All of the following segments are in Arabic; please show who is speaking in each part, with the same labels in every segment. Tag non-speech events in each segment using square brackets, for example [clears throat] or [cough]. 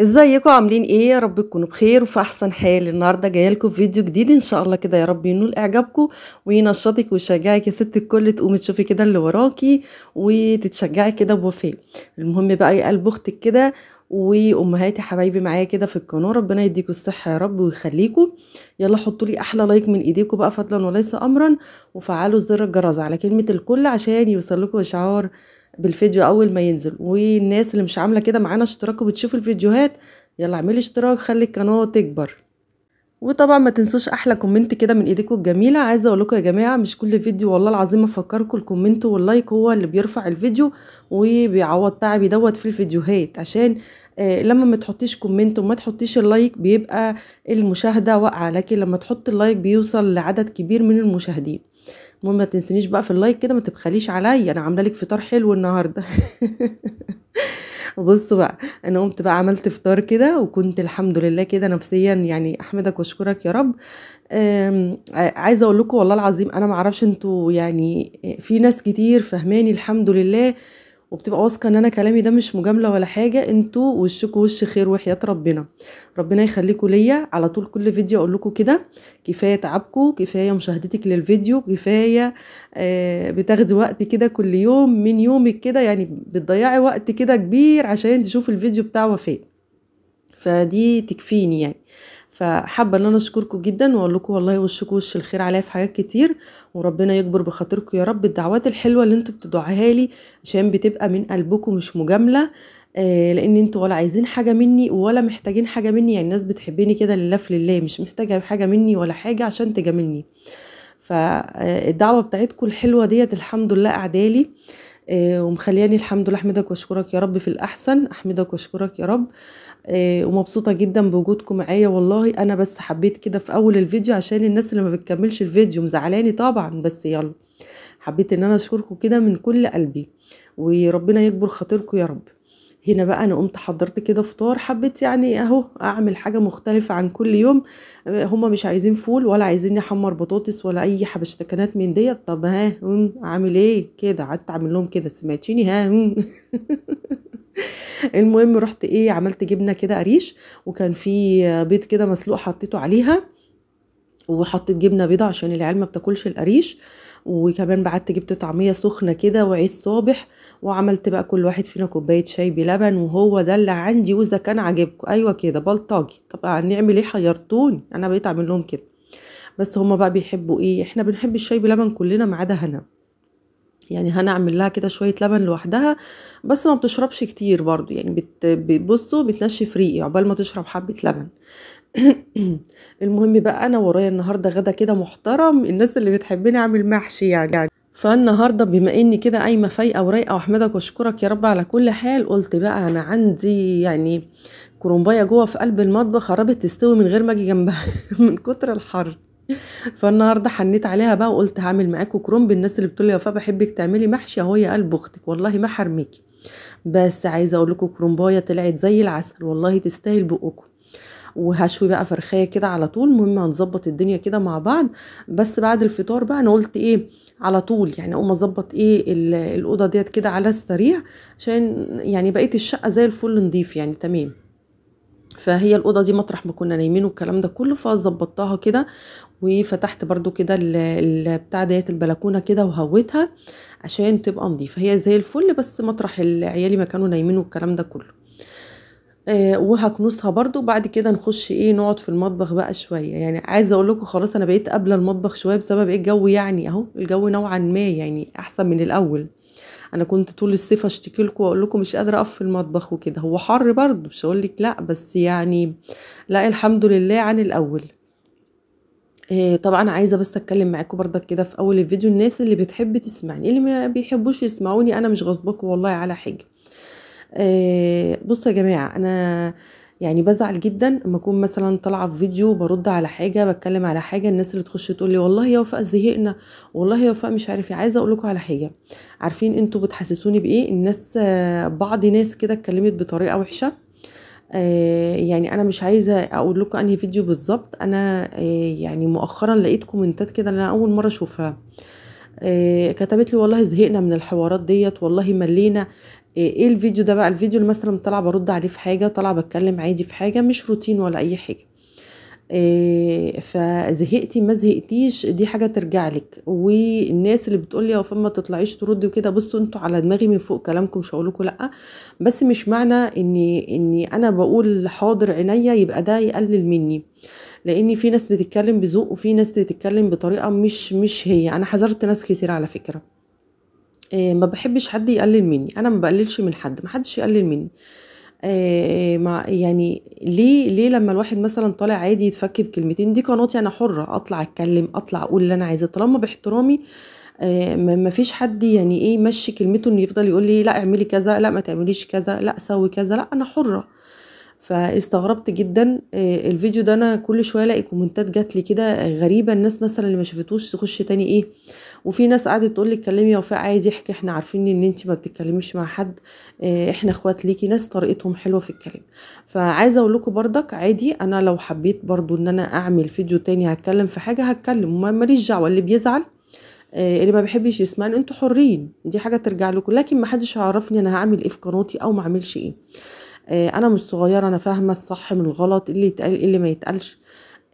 Speaker 1: ازيكم عاملين ايه يا رب تكونوا بخير وفي احسن حال النهارده جايه لكم فيديو جديد ان شاء الله كده يا رب ينول اعجابكم وينشطك ويشجعك يا ست الكل تقومي تشوفي كده اللي وراكي وتتشجعي كده بوفاء المهم بقى يا قلب اختك كده وامهاتي حبايبي معايا كده في القناه ربنا يديكم الصحه يا رب ويخليكم يلا حطوا لي احلى لايك من ايديكم بقى فضلا وليس امرا وفعلوا زر الجرس على كلمه الكل عشان يوصل لكم اشعار بالفيديو اول ما ينزل والناس اللي مش عامله كده معانا اشتراك وبتشوف الفيديوهات يلا اعملي اشتراك خلي القناه تكبر وطبعا ما تنسوش احلى كومنت كده من ايديكم الجميله عايزه اقول لكم يا جماعه مش كل فيديو والله العظيم افكركم الكومنت واللايك هو اللي بيرفع الفيديو وبيعوض تعبي دوت في الفيديوهات عشان آه لما ما تحطيش كومنت وما تحطيش اللايك بيبقى المشاهده واقعه لكن لما تحط اللايك بيوصل لعدد كبير من المشاهدين المهم ما تنسنيش بقى في اللايك كده ما تبخليش عليا انا عامله لك فطار حلو النهارده [laughs] بص بقى انا قمت بقى عملت فطار كده وكنت الحمد لله كده نفسيا يعني احمدك واشكرك يا رب عايزه اقول لكم والله العظيم انا ما اعرفش انتوا يعني في ناس كتير فهماني الحمد لله وبتبقى واثقه ان انا كلامي ده مش مجامله ولا حاجه انتوا وشكوا وش خير وحياه ربنا ربنا يخليكم ليا على طول كل فيديو اقول لكم كده كفايه تعبكم كفايه مشاهدتك للفيديو كفايه آه بتاخدي وقت كده كل يوم من يومك كده يعني بتضيعي وقت كده كبير عشان تشوفي الفيديو بتاع وفاء فدي تكفيني يعني فحابه ان انا اشكركم جدا واقول لكم والله وشكم وش الخير عليا في حاجات كتير وربنا يكبر بخاطركم يا رب الدعوات الحلوه اللي انتوا بتدعوها لي عشان بتبقى من قلبكم مش مجامله آه، لان انتوا ولا عايزين حاجه مني ولا محتاجين حاجه مني يعني الناس بتحبني كده لله في لله مش محتاجه حاجه مني ولا حاجه عشان تجاملني فالدعوه آه، بتاعتكم الحلوه ديت الحمد لله اعدالي آه، ومخلياني الحمد لله احمدك واشكرك يا رب في الاحسن احمدك واشكرك يا رب آه، ومبسوطه جدا بوجودكم معايا والله انا بس حبيت كده في اول الفيديو عشان الناس اللي ما بتكملش الفيديو مزعلاني طبعا بس يلا حبيت ان انا اشكركم كده من كل قلبي وربنا يكبر خاطركم يا رب هنا بقى انا قمت حضرت كده فطار حبيت يعني اهو اعمل حاجه مختلفه عن كل يوم آه، هما مش عايزين فول ولا عايزين احمر بطاطس ولا اي حبشتكنات من ديت طب ها عامل ايه كده قعدت اعمل لهم كده سمعتيني ها [laughs] المهم رحت ايه عملت جبنه كده قريش وكان في بيض كده مسلوق حطيته عليها وحطيت جبنه بيضه عشان العيال ما بتاكلش القريش وكمان بعت جبت طعميه سخنه كده وعيش صابح وعملت بقى كل واحد فينا كوبايه شاي بلبن وهو ده اللي عندي واذا كان عجبكم ايوه كده بلطجي طب هنعمل ايه حيرتوني انا بقيت اعمل لهم كده بس هما بقى بيحبوا ايه احنا بنحب الشاي بلبن كلنا ما عدا هنا يعني هنعمل لها كده شويه لبن لوحدها بس ما بتشربش كتير برضو يعني بتبصوا بتنشف ريقي عقبال ما تشرب حبه لبن [coughs] المهم بقى انا ورايا النهارده غدا كده محترم الناس اللي بتحبني اعمل محشي يعني فالنهارده بما اني كده قايمه فايقه ورايقه واحمدك واشكرك يا رب على كل حال قلت بقى انا عندي يعني كرومبايه جوه في قلب المطبخ خربت تستوي من غير ما اجي جنبها [laughs] من كتر الحر [laughs] فالنهارده حنيت عليها بقى وقلت هعمل معاكوا كرومب الناس اللي بتقول لي يا وفاء بحبك تعملي محشي اهو يا قلب اختك والله ما حرميكي بس عايزه اقول لكم كرومبايه طلعت زي العسل والله تستاهل بقكم وهشوي بقى فرخايه كده على طول المهم هنظبط الدنيا كده مع بعض بس بعد الفطار بقى انا قلت ايه على طول يعني اقوم اظبط ايه الاوضه ديت كده على السريع عشان يعني بقيه الشقه زي الفل نضيف يعني تمام فهي الاوضه دي مطرح ما كنا نايمين والكلام ده كله فظبطتها كده وفتحت برده كده البتاع ديت البلكونه كده وهويتها عشان تبقى نظيفه هي زي الفل بس مطرح عيالي ما كانوا نايمين والكلام ده كله آه وهكنسها برده بعد كده نخش ايه نقعد في المطبخ بقى شويه يعني عايزه اقول لكم خلاص انا بقيت قابله المطبخ شويه بسبب ايه الجو يعني اهو الجو نوعا ما يعني احسن من الاول انا كنت طول الصيف اشتكي لكم واقول لكم مش قادره اقف في المطبخ وكده هو حر برضو مش هقول لك لا بس يعني لا الحمد لله عن الاول إيه طبعا عايزه بس اتكلم معاكم برضك كده في اول الفيديو الناس اللي بتحب تسمعني اللي ما بيحبوش يسمعوني انا مش غصبكم والله على حاجه إيه بصوا يا جماعه انا يعني بزعل جدا اما اكون مثلا طالعه في فيديو برد على حاجه بتكلم على حاجه الناس اللي تخش تقول لي والله يا وفاء زهقنا والله يا وفاء مش عارف إيه، عايزه اقول لكم على حاجه عارفين انتوا بتحسسوني بايه الناس بعض ناس كده اتكلمت بطريقه وحشه آه، يعني انا مش عايزه اقول لكم انهي فيديو بالظبط انا آه، يعني مؤخرا لقيت كومنتات كده انا اول مره اشوفها آه، كتبت لي والله زهقنا من الحوارات ديت والله ملينا آه، ايه الفيديو ده بقى الفيديو اللي مثلا طالعه برد عليه في حاجه طالعه بتكلم عادي في حاجه مش روتين ولا اي حاجه إيه فزهقتي ما زهقتيش دي حاجه ترجع لك والناس اللي بتقول لي يا فما تطلعيش تردي وكده بصوا انتوا على دماغي من فوق كلامكم مش هقول لا بس مش معنى اني اني انا بقول حاضر عينيا يبقى ده يقلل مني لان في ناس بتتكلم بذوق وفي ناس بتتكلم بطريقه مش مش هي انا حذرت ناس كتير على فكره إيه ما بحبش حد يقلل مني انا ما بقللش من حد ما حدش يقلل مني إيه ما يعني ليه ليه لما الواحد مثلا طالع عادي يتفك بكلمتين دي قناتي انا حره اطلع اتكلم اطلع اقول اللي انا عايزاه طالما باحترامي إيه ما فيش حد يعني ايه مشي كلمته انه يفضل يقول لي لا اعملي كذا لا ما تعمليش كذا لا سوي كذا لا انا حره فاستغربت جدا آه، الفيديو ده انا كل شويه الاقي كومنتات جات لي كده غريبه الناس مثلا اللي ما شافتوش تخش تاني ايه وفي ناس قعدت تقول لي اتكلمي يا وفاء عادي احكي احنا عارفين ان انت ما بتتكلميش مع حد آه، احنا اخوات ليكي ناس طريقتهم حلوه في الكلام فعايزه اقول لكم بردك عادي انا لو حبيت برضو ان انا اعمل فيديو تاني هتكلم في حاجه هتكلم ماليش دعوه اللي بيزعل آه، اللي ما بيحبش يسمعني انتوا حرين دي حاجه ترجع لكم لكن ما حدش هيعرفني انا هعمل ايه في قناتي او ما اعملش ايه آه، انا مش صغيره انا فاهمه الصح من الغلط إيه اللي يتقال إيه اللي ما يتقالش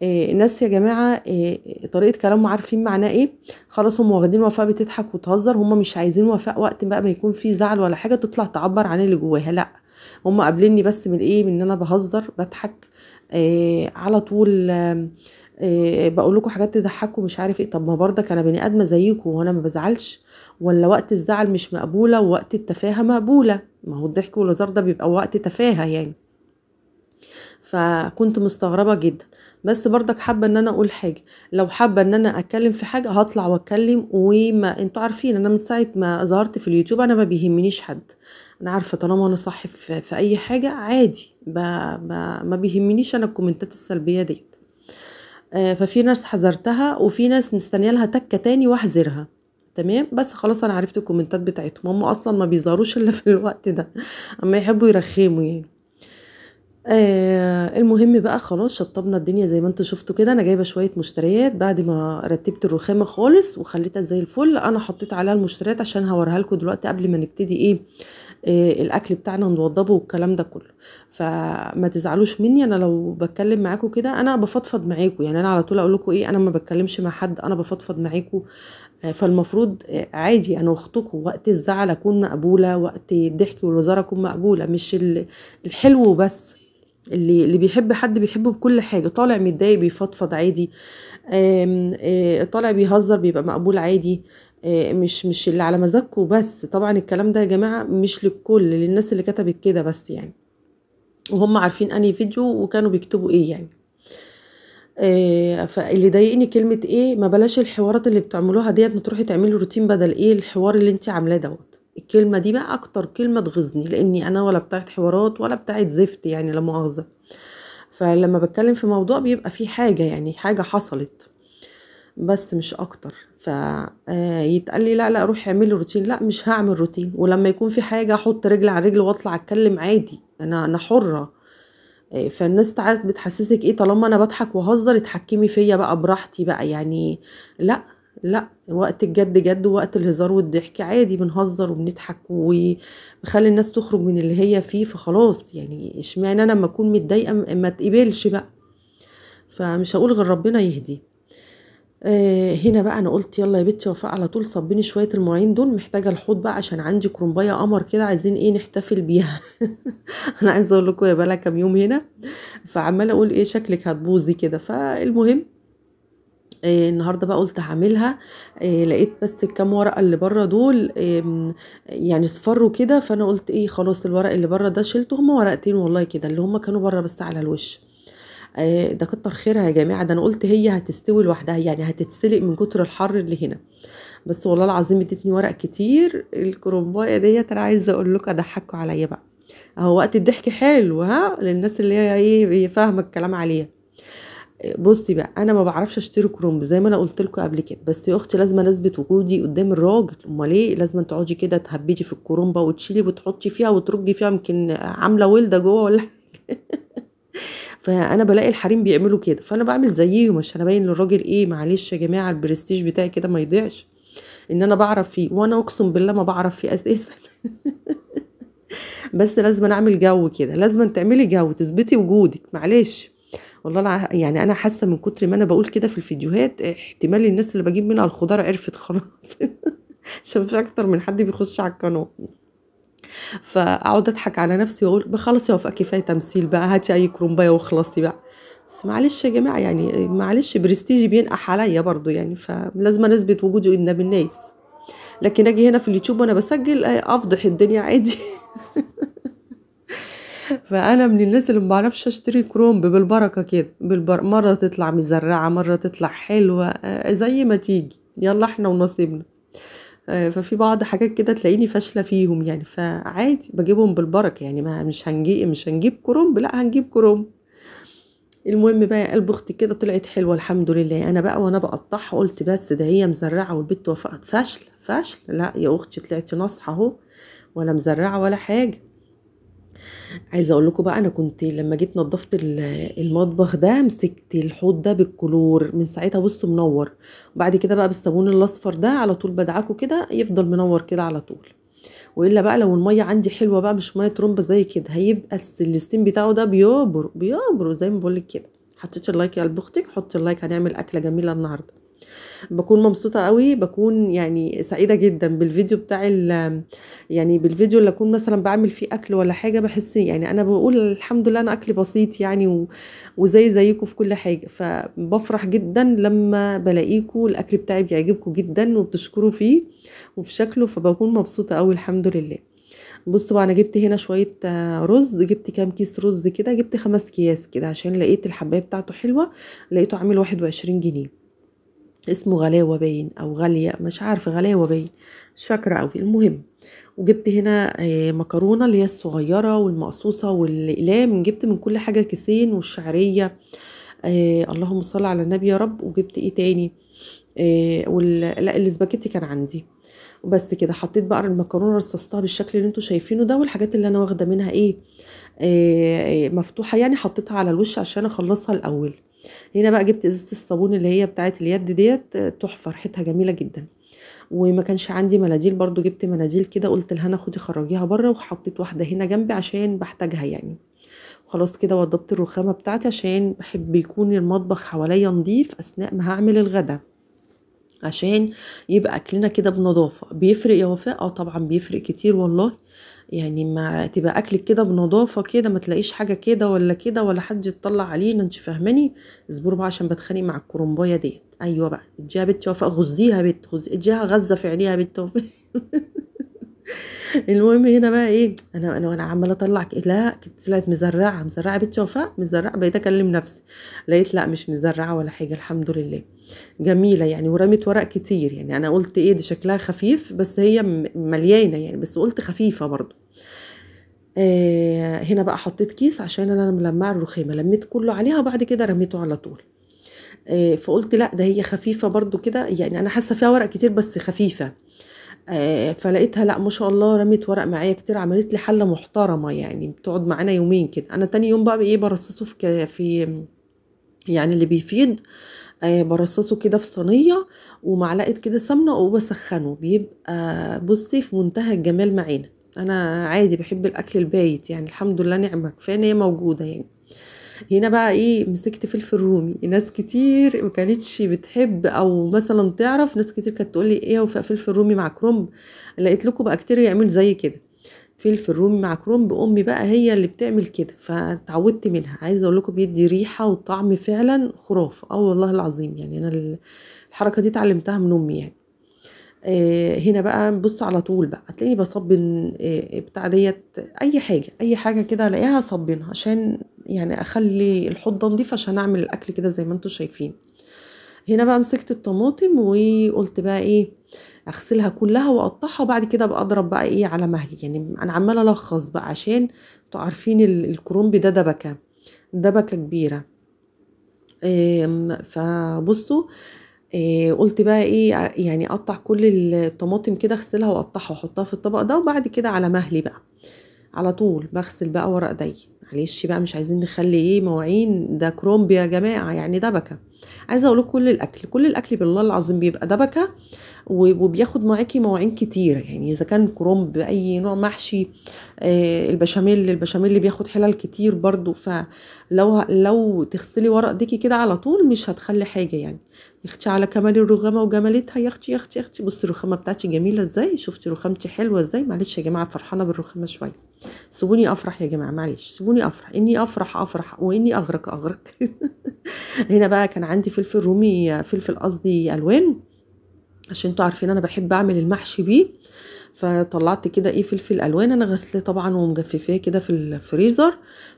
Speaker 1: آه، الناس يا جماعه آه، طريقه كلامهم عارفين معناه ايه خلاص هم واخدين وفاء بتضحك وتهزر هم مش عايزين وفاء وقت بقى ما يكون في زعل ولا حاجه تطلع تعبر عن اللي جواها لا هم قابليني بس من ايه من ان انا بهزر بضحك على طول إيه، بقول لكم حاجات تضحكوا مش عارف ايه طب ما برضك انا بني ادمه زيكم وانا ما بزعلش ولا وقت الزعل مش مقبوله ووقت التفاهه مقبوله ما هو الضحك والهزار ده بيبقى وقت تفاهه يعني فكنت مستغربة جدا بس برضك حابة ان انا اقول حاجة لو حابة ان انا اتكلم في حاجة هطلع واتكلم وما انتوا عارفين انا من ساعة ما ظهرت في اليوتيوب انا ما بيهمنيش حد انا عارفة طالما انا صح في, في اي حاجة عادي ب... ب... ما بيهمنيش انا الكومنتات السلبية دي آه، ففي ناس حذرتها وفي ناس مستنيه لها تكه تاني واحذرها تمام بس خلاص انا عرفت الكومنتات بتاعتهم هم اصلا ما بيظهروش الا [laughs] في الوقت ده اما يحبوا يرخموا يعني آه المهم بقى خلاص شطبنا الدنيا زي ما انتوا شفتوا كده انا جايبه شويه مشتريات بعد ما رتبت الرخامه خالص وخليتها زي الفل انا حطيت عليها المشتريات عشان هوريها لكم دلوقتي قبل ما نبتدي ايه آه، الاكل بتاعنا نوضبه والكلام ده كله فما تزعلوش مني انا لو بتكلم معاكم كده انا بفضفض معاكم يعني انا على طول اقول لكم ايه انا ما بتكلمش مع حد انا بفضفض معاكم آه، فالمفروض آه، عادي انا اختكم وقت الزعل اكون مقبوله وقت الضحك والوزاره اكون مقبوله مش الحلو بس اللي اللي بيحب حد بيحبه بكل حاجه طالع متضايق بيفضفض عادي طالع بيهزر بيبقى مقبول عادي آه، مش مش اللي على مزاجكم بس طبعا الكلام ده يا جماعه مش للكل للناس اللي كتبت كده بس يعني وهم عارفين انهي فيديو وكانوا بيكتبوا ايه يعني آه، فاللي ضايقني كلمه ايه ما بلاش الحوارات اللي بتعملوها ديت ما تروحي تعملي روتين بدل ايه الحوار اللي انت عاملاه دوت الكلمه دي بقى اكتر كلمه تغيظني لاني انا ولا بتاعت حوارات ولا بتاعت زفت يعني لا مؤاخذه فلما بتكلم في موضوع بيبقى في حاجه يعني حاجه حصلت بس مش اكتر فيتقال آه، لي لا لا روحي اعملي روتين لا مش هعمل روتين ولما يكون في حاجه احط رجل على رجل واطلع اتكلم عادي انا انا حره آه، فالناس تعالت بتحسسك ايه طالما انا بضحك وهزر اتحكمي فيا بقى براحتي بقى يعني لا لا وقت الجد جد ووقت الهزار والضحك عادي بنهزر وبنضحك وبخلي الناس تخرج من اللي هي فيه فخلاص يعني اشمعنى انا لما اكون متضايقه ما تقبلش بقى فمش هقول غير ربنا يهدي آه هنا بقى انا قلت يلا يا بنتي وفاء على طول صبيني شويه المواعين دول محتاجه الحوض بقى عشان عندي كرومبايه قمر كده عايزين ايه نحتفل بيها [laughs] انا عايزه اقول لكم يا بلا كام يوم هنا فعمال اقول ايه شكلك هتبوظي كده فالمهم إيه النهارده بقى قلت هعملها إيه لقيت بس الكام ورقه اللي بره دول إيه يعني صفروا كده فانا قلت ايه خلاص الورق اللي بره ده شلته هما ورقتين والله كده اللي هما كانوا بره بس على الوش آه، ده كتر خيرها يا جماعه ده انا قلت هي هتستوي لوحدها يعني هتتسلق من كتر الحر اللي هنا بس والله العظيم ادتني ورق كتير الكرومبايه ديت انا عايزه اقول لكم اضحكوا عليا بقى اهو وقت الضحك حلو ها للناس اللي هي ايه فاهمه الكلام عليها بصي بقى انا ما بعرفش اشتري كرومب زي ما انا قلت لكم قبل كده بس يا اختي لازم اثبت وجودي قدام الراجل امال ايه لازم تقعدي كده تهبدي في الكرومبه وتشيلي وتحطي فيها وترجي فيها يمكن عامله ولده جوه ولا [laughs] فانا بلاقي الحريم بيعملوا كده فانا بعمل زيهم عشان ابين للراجل ايه معلش يا جماعه البرستيج بتاعي كده ما يضيعش ان انا بعرف فيه وانا اقسم بالله ما بعرف فيه اساسا [laughs] بس لازم اعمل جو كده لازم تعملي جو تثبتي وجودك معلش والله انا يعني انا حاسه من كتر ما انا بقول كده في الفيديوهات احتمال الناس اللي بجيب منها الخضار عرفت خلاص عشان [laughs] اكتر من حد بيخش على القناه فاقعد اضحك على نفسي واقول خلاص يا كفايه تمثيل بقى هاتي اي كرومبايه وخلصتي بقى بس معلش يا جماعه يعني معلش برستيجي بينقح عليا برضو يعني فلازم اثبت وجودي قدام الناس لكن اجي هنا في اليوتيوب وانا بسجل آه، افضح الدنيا عادي [laughs] فانا من الناس اللي ما بعرفش اشتري كرومب بالبركه كده بالبر... مره تطلع مزرعه مره تطلع حلوه آه، زي ما تيجي يلا احنا ونصيبنا آه، ففي بعض حاجات كده تلاقيني فاشله فيهم يعني فعادي بجيبهم بالبركه يعني ما مش هنجيب مش هنجيب كرنب لا هنجيب كرنب المهم بقى قلب اختي كده طلعت حلوه الحمد لله انا بقى وانا بقطعها قلت بس ده هي مزرعه والبت وفقت فاشله فاشله لا يا اختي طلعتي ناصحه اهو ولا مزرعه ولا حاجه عايزه اقول لكم بقى انا كنت لما جيت نظفت المطبخ ده مسكت الحوض ده بالكلور من ساعتها بص منور وبعد كده بقى بالصابون الاصفر ده على طول بدعكه كده يفضل منور كده على طول والا بقى لو الميه عندي حلوه بقى مش ميه ترمبه زي كده هيبقى الستيم بتاعه ده بيبر بيبر زي ما بقول لك كده حطيتي اللايك يا اختك حطي اللايك هنعمل اكله جميله النهارده بكون مبسوطه قوي بكون يعني سعيده جدا بالفيديو بتاع يعني بالفيديو اللي اكون مثلا بعمل فيه اكل ولا حاجه بحس يعني انا بقول الحمد لله انا اكلي بسيط يعني و... وزي زيكم في كل حاجه فبفرح جدا لما بلاقيكم الاكل بتاعي بيعجبكم جدا وبتشكروا فيه وفي شكله فبكون مبسوطه قوي الحمد لله بصوا انا جبت هنا شويه رز جبت كام كيس رز كده جبت خمس اكياس كده عشان لقيت الحبايه بتاعته حلوه لقيته عامل واحد وعشرين جنيه اسمه غلاوة باين أو غالية مش عارفة غلاوة باين مش فاكرة أوي المهم وجبت هنا آه، مكرونة اللي هي الصغيرة والمقصوصة والأقلام جبت من كل حاجة كيسين والشعرية آه اللهم صل على النبي يا رب وجبت ايه تاني آه لا كان عندي وبس كده حطيت بقى المكرونه رصصتها بالشكل اللي انتوا شايفينه ده والحاجات اللي انا واخده منها ايه آه, آه، مفتوحه يعني حطيتها على الوش عشان اخلصها الاول هنا بقى جبت ازازه الصابون اللي هي بتاعه اليد ديت آه، تحفه ريحتها جميله جدا وما كانش عندي مناديل برضو جبت مناديل كده قلت لهنا خدي خرجيها بره وحطيت واحده هنا جنبي عشان بحتاجها يعني خلاص كده وضبت الرخامه بتاعتي عشان بحب يكون المطبخ حواليا نظيف اثناء ما هعمل الغدا عشان يبقى اكلنا كده بنظافه بيفرق يا وفاء اه طبعا بيفرق كتير والله يعني ما تبقى اكلك كده بنظافه كده ما تلاقيش حاجه كده ولا كده ولا حد يتطلع علينا انت فاهماني اصبروا بقى عشان بتخانق مع الكرنبايه ديت ايوه بقى اديها بنت وفاء غزيها بنت غزيها غزه في عينيها بنت [laughs] [laughs] المهم هنا بقى ايه انا انا وانا عماله اطلع لا كنت طلعت مزرعه مزرعه بيت وفاء مزرعه بقيت اكلم نفسي لقيت لا مش مزرعه ولا حاجه الحمد لله جميله يعني ورمت ورق كتير يعني انا قلت ايه دي شكلها خفيف بس هي مليانه يعني بس قلت خفيفه برضو آه هنا بقى حطيت كيس عشان انا ملمعه الرخامه لميت كله عليها وبعد كده رميته على طول آه، فقلت لا ده هي خفيفه برضو كده يعني انا حاسه فيها ورق كتير بس خفيفه آه، فلقيتها لا ما شاء الله رمت ورق معايا كتير عملت لي حله محترمه يعني بتقعد معانا يومين كده انا تاني يوم بقى ايه برصصه في في يعني اللي بيفيض آه، برصصه كده في صينيه ومعلقه كده سمنه وبسخنه بيبقى بصي في منتهى الجمال معانا انا عادي بحب الاكل البايت يعني الحمد لله نعمه كفايه ان هي موجوده يعني هنا بقى ايه مسكت فلفل رومي ناس كتير ما كانتش بتحب او مثلا تعرف ناس كتير كانت تقول لي ايه هو فلفل رومي مع كرنب لقيت لكم بقى كتير يعملوا زي كده فلفل رومي مع كرنب امي بقى هي اللي بتعمل كده فتعودت منها عايزه اقول لكم بيدي ريحه وطعم فعلا خرافه اه والله العظيم يعني انا الحركه دي اتعلمتها من امي يعني آه، هنا بقى بص على طول بقى هتلاقيني بصبن آه، بتاع ديت اي حاجه اي حاجه كده الاقيها اصبنها عشان يعني اخلي الحوضه نضيفه عشان اعمل الاكل كده زي ما انتم شايفين هنا بقى مسكت الطماطم وقلت بقى ايه اغسلها كلها واقطعها وبعد كده بقى اضرب بقى ايه على مهلي يعني انا عماله الخص بقى عشان انتوا عارفين الكرومبي ده دبكه دبكه كبيره فبصوا إيه قلت بقى ايه يعني اقطع كل الطماطم كده اغسلها واقطعها واحطها في الطبق ده وبعد كده على مهلي بقى على طول بغسل بقى ورق دي معلش بقى مش عايزين نخلي ايه مواعين ده كرومب يا جماعه يعني دبكه عايزه اقول كل الاكل كل الاكل بالله العظيم بيبقى دبكه وبياخد معاكي مواعين كتير يعني اذا كان كرنب اي نوع محشي آه، البشاميل البشاميل اللي بياخد حلل كتير برضو فلو لو تغسلي ورق ايديكي كده على طول مش هتخلي حاجه يعني يا اختي على كمال الرخامه وجمالتها يا اختي يا اختي يا اختي بصي الرخامه بتاعتي جميله ازاي شفتي رخامتي حلوه ازاي معلش يا جماعه فرحانه بالرخامه شويه سيبوني افرح يا جماعه معلش سيبوني افرح اني افرح افرح واني اغرق اغرق [laughs] هنا بقى كان عندي فلفل رومي فلفل قصدي الوان عشان انتوا عارفين انا بحب اعمل المحشي بيه فطلعت كده ايه فلفل الوان انا غسلاه طبعا ومجففاه كده في الفريزر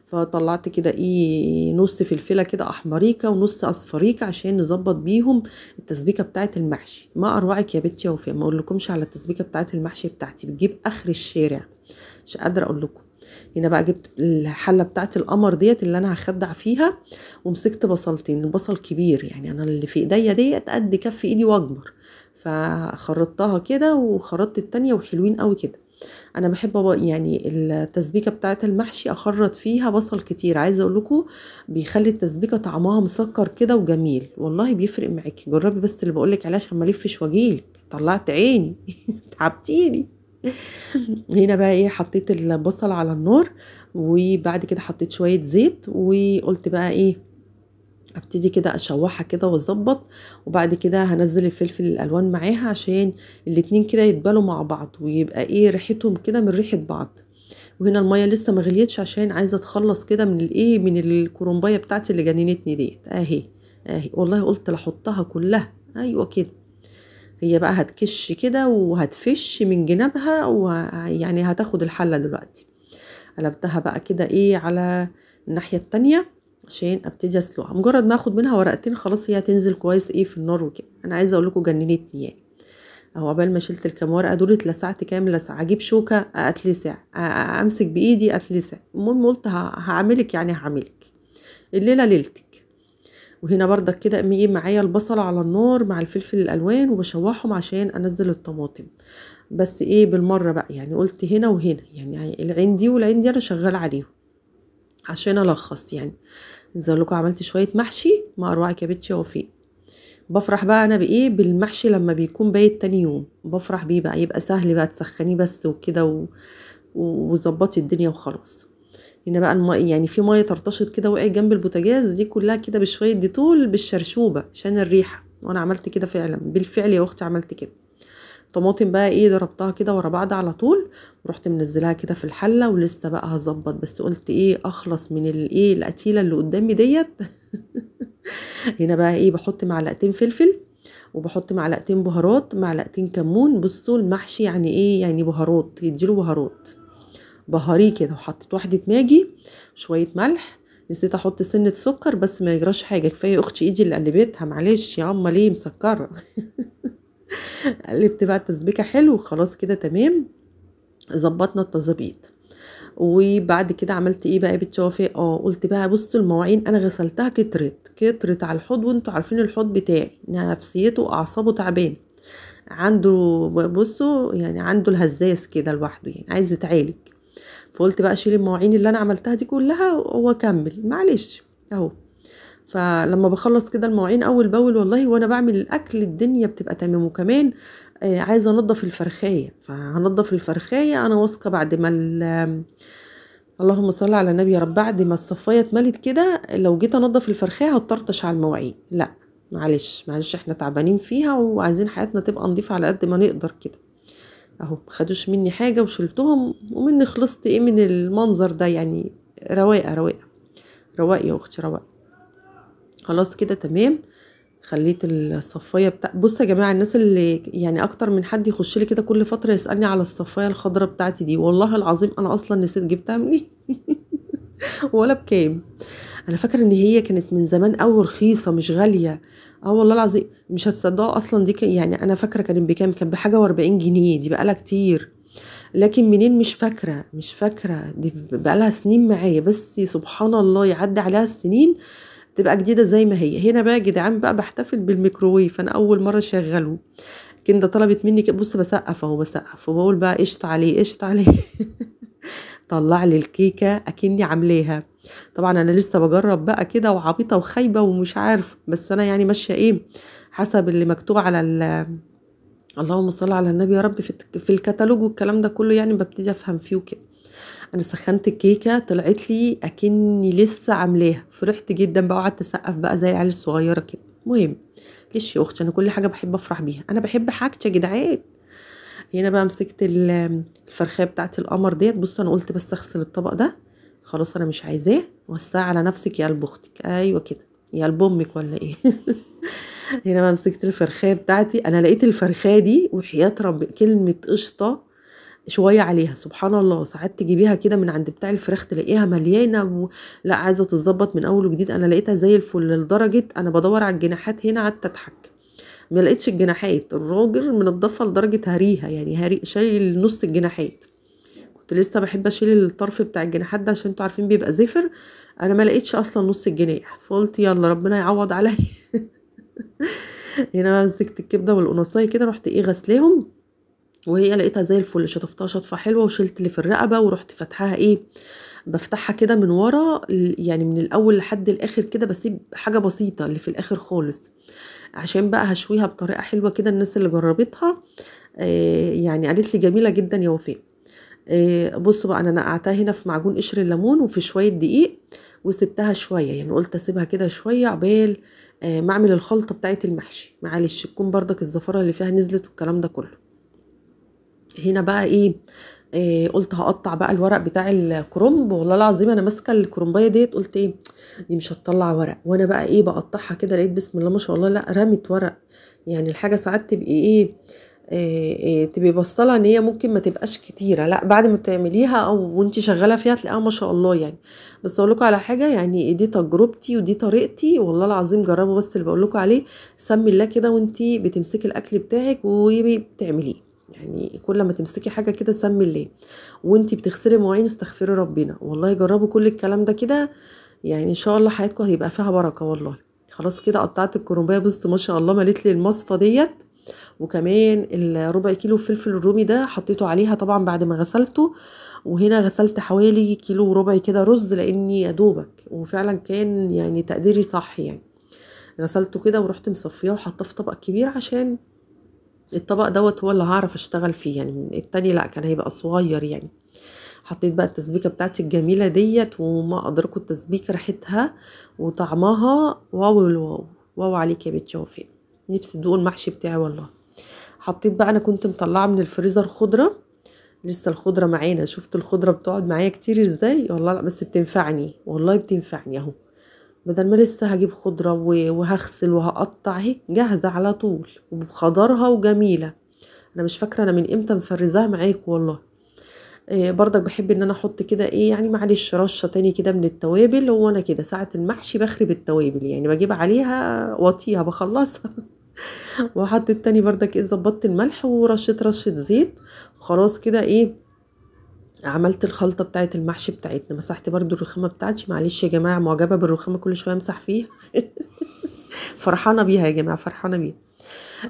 Speaker 1: فطلعت كده ايه نص فلفله كده احمريكه ونص اصفريكه عشان نظبط بيهم التسبيكه بتاعه المحشي ما اروعك يا بنتي وفاء ما اقولكمش على التسبيكه بتاعه المحشي بتاعتي بتجيب اخر الشارع مش قادره اقول لكم هنا بقى جبت الحله بتاعه القمر ديت اللي انا هخدع فيها ومسكت بصلتين البصل كبير يعني انا اللي في ايديا ديت قد كف ايدي واكبر فخرطتها كده وخرطت التانية وحلوين قوي كده انا بحب يعني التسبيكه بتاعه المحشي اخرط فيها بصل كتير عايزه اقول لكم بيخلي التسبيكه طعمها مسكر كده وجميل والله بيفرق معاكي جربي بس اللي بقول لك عليه عشان ما الفش واجيلك طلعت عيني [laughs] تعبتيني هنا بقى ايه حطيت البصل على النار وبعد كده حطيت شويه زيت وقلت بقى ايه ابتدي كده اشوحها كده واظبط وبعد كده هنزل الفلفل الالوان معاها عشان الاتنين كده يتبالوا مع بعض ويبقى ايه ريحتهم كده من ريحه بعض وهنا الميه لسه ما غليتش عشان عايزه اتخلص كده من الايه من الكرومبايه بتاعتي اللي جننتني ديت اهي اهي والله قلت لحطها احطها كلها ايوه كده هي بقى هتكش كده وهتفش من جنابها ويعني هتاخد الحله دلوقتي قلبتها بقى كده ايه على الناحيه التانيه عشان ابتدي اسلقها مجرد ما اخد منها ورقتين خلاص هي هتنزل كويس ايه في النار وكده انا عايزه اقول لكم جننتني يعني اهو عقبال ما شلت الكام ورقه دول اتلسعت كام لسعه اجيب شوكه اتلسع امسك بايدي اتلسع المهم قلت هعملك يعني هعملك الليله ليلتك وهنا بردك كده ايه معايا البصل على النار مع الفلفل الالوان وبشوحهم عشان انزل الطماطم بس ايه بالمره بقى يعني قلت هنا وهنا يعني العين دي والعين دي انا شغال عليهم عشان الخص يعني نزل لكم عملت شويه محشي مع اروعك يا بنتي وفيق بفرح بقى انا بايه بالمحشي لما بيكون بايت تاني يوم بفرح بيه بقى يبقى سهل بقى تسخنيه بس وكده و... وظبطي الدنيا وخلاص هنا بقى الماء يعني في ميه ترتشط كده وقعت جنب البوتاجاز دي كلها كده بشويه ديتول بالشرشوبه عشان الريحه وانا عملت كده فعلا بالفعل يا اختي عملت كده طماطم بقى ايه ضربتها كده ورا بعض على طول ورحت منزلها كده في الحله ولسه بقى هظبط بس قلت ايه اخلص من الايه القتيله اللي قدامي ديت [laughs] هنا بقى ايه بحط معلقتين فلفل وبحط معلقتين بهارات معلقتين كمون بصوا المحشي يعني ايه يعني بهارات يديله بهارات بهاريه كده وحطيت واحده ماجي شويه ملح نسيت احط سنه سكر بس ما يجراش حاجه كفايه اختي ايدي اللي قلبتها معلش يا اما ليه مسكره [laughs] قلبت بقى التسبيكه حلو خلاص كده تمام ظبطنا التظابيط وبعد كده عملت ايه بقى يا بنت اه قلت بقى بصوا المواعين انا غسلتها كترت كترت على الحوض وانتوا عارفين الحوض بتاعي نفسيته واعصابه تعبان عنده بصوا يعني عنده الهزاز كده لوحده يعني عايز يتعالج فقلت بقى شيل المواعين اللي انا عملتها دي كلها واكمل معلش اهو فلما بخلص كده المواعين اول باول والله وانا بعمل الاكل الدنيا بتبقى تمام وكمان آه، عايزه انضف الفرخايه فهنضف الفرخايه انا واثقه بعد ما آه، اللهم صل على النبي يا رب بعد ما الصفايه اتملت كده لو جيت انضف الفرخايه هتطرطش على المواعين لا معلش معلش احنا تعبانين فيها وعايزين حياتنا تبقى نضيفة على قد ما نقدر كده اهو خدوش مني حاجه وشلتهم ومني خلصت ايه من المنظر ده يعني رواقه رواقه رواقه يا اختي رواقه خلاص كده تمام خليت الصفايه بتاع بصوا يا جماعه الناس اللي يعني اكتر من حد يخش لي كده كل فتره يسالني على الصفايه الخضراء بتاعتي دي والله العظيم انا اصلا نسيت جبتها منين إيه؟ [laughs] ولا بكام انا فاكره ان هي كانت من زمان قوي رخيصه مش غاليه اه والله العظيم مش هتصدقوا اصلا دي يعني انا فاكره كانت بكام كان بحاجه و40 جنيه دي بقالها كتير لكن منين مش فاكره مش فاكره دي بقالها سنين معايا بس سبحان الله يعدي عليها السنين تبقى جديدة زي ما هي هنا بقى يا جدعان بقى بحتفل بالميكروويف أنا أول مرة شغله لكن ده طلبت مني بص بسقف أهو بسقف وبقول بقى قشط عليه قشط عليه [laughs] طلع لي الكيكة أكني عاملاها طبعا أنا لسه بجرب بقى كده وعبيطة وخايبة ومش عارف بس أنا يعني ماشية إيه حسب اللي مكتوب على ال اللهم صل على النبي يا رب في الكتالوج والكلام ده كله يعني ببتدي أفهم فيه وكده انا سخنت الكيكه طلعت لي اكني لسه عاملاها فرحت جدا بقى وقعدت اسقف بقى زي العيال الصغيره كده المهم ليش يا اختي انا كل حاجه بحب افرح بيها انا بحب حاجتي يا جدعان هنا بقى مسكت الفرخيه بتاعت القمر ديت بصوا انا قلت بس اغسل الطبق ده خلاص انا مش عايزاه وسعي على نفسك يا قلب اختك ايوه كده يا قلب امك ولا ايه [laughs] هنا بقى مسكت الفرخيه بتاعتي انا لقيت الفرخيه دي وحياه رب كلمه قشطه شويه عليها سبحان الله ساعات تجيبيها كده من عند بتاع الفراخ تلاقيها مليانه و... لا عايزه تتظبط من اول وجديد انا لقيتها زي الفل لدرجه انا بدور على الجناحات هنا قعدت اضحك ما لقيتش الجناحات الراجل منضفه لدرجه هريها يعني هري شايل نص الجناحات كنت لسه بحب اشيل الطرف بتاع الجناحات ده عشان انتوا عارفين بيبقى زفر انا ما لقيتش اصلا نص الجناح فقلت يلا ربنا يعوض عليا [laughs] هنا مسكت الكبده والقناصيه كده رحت ايه غسلاهم وهي لقيتها زي الفل شطفتها شطفه حلوه وشلت اللي في الرقبه ورحت فاتحاها ايه بفتحها كده من ورا يعني من الاول لحد الاخر كده بسيب حاجه بسيطه اللي في الاخر خالص عشان بقى هشويها بطريقه حلوه كده الناس اللي جربتها آه، يعني قالت لي جميله جدا يا وفاء آه، بصوا بقى انا نقعتها هنا في معجون قشر الليمون وفي شويه دقيق وسبتها شويه يعني قلت اسيبها كده شويه عبال آه، ما اعمل الخلطه بتاعت المحشي معلش تكون بردك الزفره اللي فيها نزلت والكلام ده كله هنا بقى ايه إيه قلت هقطع بقى الورق بتاع الكرنب والله العظيم انا ماسكه الكرنبايه ديت قلت ايه دي مش هتطلع ورق وانا بقى ايه بقطعها كده لقيت بسم الله ما شاء الله لا رمت ورق يعني الحاجه ساعات تبقي ايه إيه, إيه تبقي بصلها ان هي ممكن ما تبقاش كتيره لا بعد ما تعمليها او وانت شغاله فيها تلاقيها ما شاء الله يعني بس اقول لكم على حاجه يعني دي تجربتي ودي طريقتي والله العظيم جربوا بس اللي بقول لكم عليه سمي الله كده وانت بتمسكي الاكل بتاعك وبتعمليه يعني كل ما تمسكي حاجه كده سمي الله وانتي بتغسلي مواعين استغفري ربنا والله جربوا كل الكلام ده كده يعني ان شاء الله حياتكم هيبقى فيها بركه والله خلاص كده قطعت الكرنبايه بص ما شاء الله مليت لي المصفى ديت وكمان الربع كيلو فلفل الرومي ده حطيته عليها طبعا بعد ما غسلته وهنا غسلت حوالي كيلو وربع كده رز لاني يا دوبك وفعلا كان يعني تقديري صح يعني غسلته كده ورحت مصفياه وحطاه في طبق كبير عشان الطبق دوت هو اللي هعرف اشتغل فيه يعني التاني لا كان هيبقى صغير يعني حطيت بقى التسبيكه بتاعتي الجميله ديت وما ادركوا التسبيكه ريحتها وطعمها واو الواو واو عليك يا بنت شوفي نفسي تدوق المحشي بتاعي والله حطيت بقى انا كنت مطلعه من الفريزر خضره لسه الخضره معانا شفت الخضره بتقعد معايا كتير ازاي والله لا بس بتنفعني والله بتنفعني اهو بدل ما لسه هجيب خضرة وهغسل وهقطع اهي جاهزة على طول وبخضرها وجميلة انا مش فاكرة انا من امتى مفرزاها معاك والله بردك آه، برضك بحب ان انا احط كده ايه يعني معلش رشة تاني كده من التوابل هو انا كده ساعة المحشي بخرب التوابل يعني بجيب عليها واطيها بخلصها [laughs] وحطيت تاني بردك ايه ظبطت الملح ورشيت رشة زيت وخلاص كده ايه عملت الخلطة بتاعت المحشي بتاعتنا مسحت برضو الرخامة بتاعتي معلش يا جماعة معجبة بالرخامة كل شوية امسح فيها [laughs] فرحانة بيها يا جماعة فرحانة بيها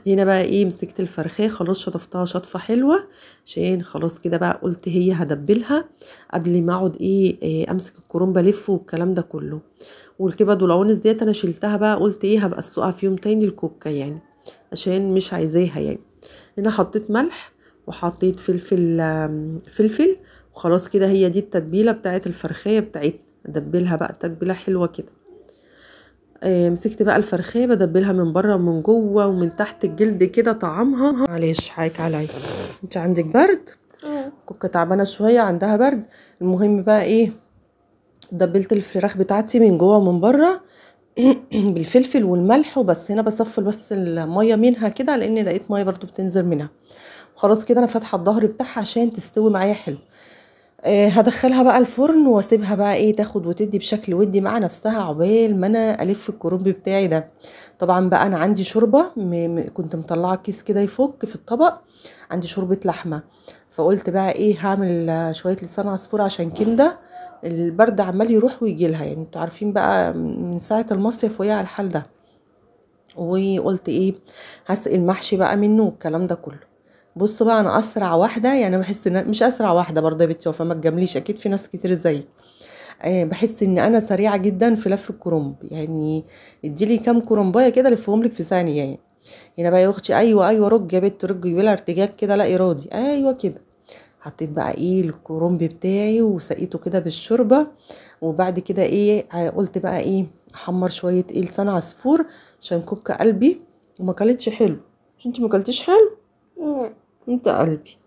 Speaker 1: هنا بقى ايه مسكت الفرخاه خلاص شطفتها شطفه حلوه عشان خلاص كده بقى قلت هي هدبلها قبل ما اقعد ايه, إيه امسك الكرنب بلفه والكلام ده كله والكبد والعونس ديت انا شلتها بقى قلت ايه هبقى اسلقها في يوم تاني الكوكه يعني عشان مش عايزاها يعني هنا حطيت ملح وحطيت فلفل فلفل وخلاص كده هي دي التتبيله بتاعه الفرخيه بتاعتنا ادبلها بقى تتبيله حلوه كده آه، مسكت بقى الفرخيه بدبلها من بره ومن جوه ومن تحت الجلد كده طعمها معلش حاك عليا انت عندك برد اه. كوكا تعبانه شويه عندها برد المهم بقى ايه دبلت الفراخ بتاعتي من جوه ومن بره [clears throat] بالفلفل والملح وبس هنا بصفل بس الميه منها كده لان لقيت ميه برضو بتنزل منها خلاص كده انا فاتحه الظهر بتاعها عشان تستوي معايا حلو آه، هدخلها بقى الفرن واسيبها بقى ايه تاخد وتدي بشكل ودي مع نفسها عقبال ما انا الف الكرنب بتاعي ده طبعا بقى انا عندي شوربه كنت مطلعه كيس كده يفك في الطبق عندي شوربه لحمه فقلت بقى ايه هعمل شويه لسان عصفور عشان كده البرد عمال يروح ويجي لها يعني انتوا عارفين بقى من ساعه المصيف وهي على الحال ده وقلت ايه هسقي المحشي بقى منه والكلام ده كله بصوا بقى انا اسرع واحده يعني بحس ان مش اسرع واحده برضه يا بنتي ما تجامليش اكيد في ناس كتير زيي آه، بحس ان انا سريعه جدا في لف الكرنب يعني اديلي كام كرنبايه كده لفهم لك في ثانيه يعني هنا بقى يا اختي ايوه ايوه رج يا بنت رج يقولها ارتجاج كده لا ارادي ايوه كده حطيت بقى ايه الكرنب بتاعي وسقيته كده بالشوربه وبعد كده ايه قلت بقى ايه احمر شويه ايه لسان عصفور عشان كوكه قلبي وما كلتش حلو انت ما حلو انت قلبي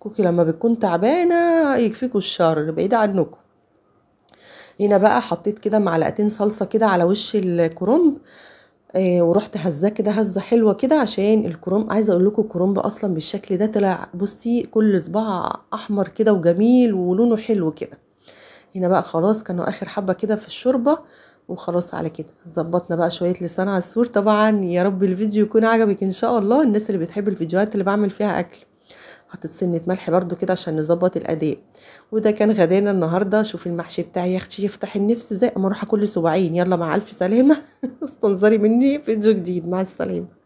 Speaker 1: كوكي لما بتكون تعبانه يكفيكوا الشر بعيد عنكم هنا بقى حطيت كده معلقتين صلصه كده على وش الكرنب ايه ورحت هزاه كده هزه حلوه كده عشان الكرنب عايزه اقول لكم الكرنب اصلا بالشكل ده طلع بصي كل صباع احمر كده وجميل ولونه حلو كده هنا بقى خلاص كانوا اخر حبه كده في الشوربه وخلاص على كده ظبطنا بقى شويه لسان على السور طبعا يا رب الفيديو يكون عجبك ان شاء الله الناس اللي بتحب الفيديوهات اللي بعمل فيها اكل حطيت سنه ملح برده كده عشان نظبط الاداء وده كان غدانا النهارده شوف المحشي بتاعي يا اختي يفتح النفس زي اما اروح اكل صباعين يلا مع الف سلامه [laughs] استنظري مني فيديو جديد مع السلامه